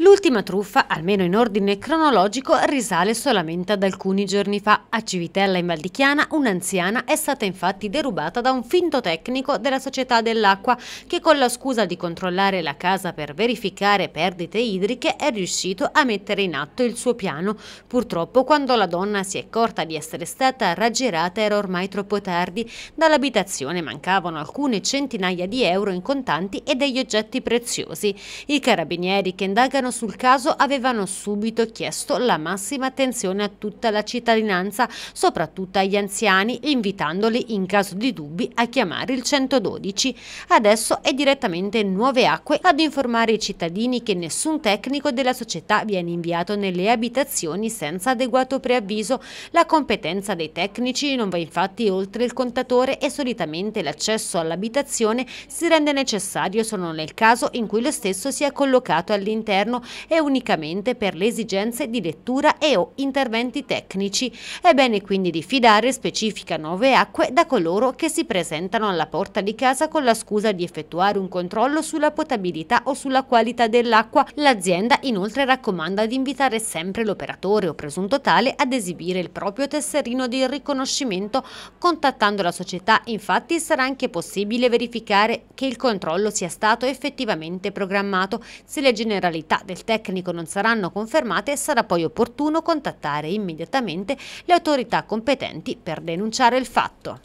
L'ultima truffa, almeno in ordine cronologico, risale solamente ad alcuni giorni fa. A Civitella in Valdichiana un'anziana è stata infatti derubata da un finto tecnico della società dell'acqua che con la scusa di controllare la casa per verificare perdite idriche è riuscito a mettere in atto il suo piano. Purtroppo quando la donna si è accorta di essere stata raggirata era ormai troppo tardi. Dall'abitazione mancavano alcune centinaia di euro in contanti e degli oggetti preziosi. I carabinieri che indagano indagano sul caso avevano subito chiesto la massima attenzione a tutta la cittadinanza, soprattutto agli anziani, invitandoli in caso di dubbi a chiamare il 112. Adesso è direttamente Nuove Acque ad informare i cittadini che nessun tecnico della società viene inviato nelle abitazioni senza adeguato preavviso. La competenza dei tecnici non va infatti oltre il contatore e solitamente l'accesso all'abitazione si rende necessario solo nel caso in cui lo stesso sia collocato all'interno interno e unicamente per le esigenze di lettura e o interventi tecnici. È bene quindi diffidare, specifica nuove Acque, da coloro che si presentano alla porta di casa con la scusa di effettuare un controllo sulla potabilità o sulla qualità dell'acqua. L'azienda inoltre raccomanda di invitare sempre l'operatore o presunto tale ad esibire il proprio tesserino di riconoscimento. Contattando la società infatti sarà anche possibile verificare che il controllo sia stato effettivamente programmato. Se le generalità disponibilità del tecnico non saranno confermate, sarà poi opportuno contattare immediatamente le autorità competenti per denunciare il fatto.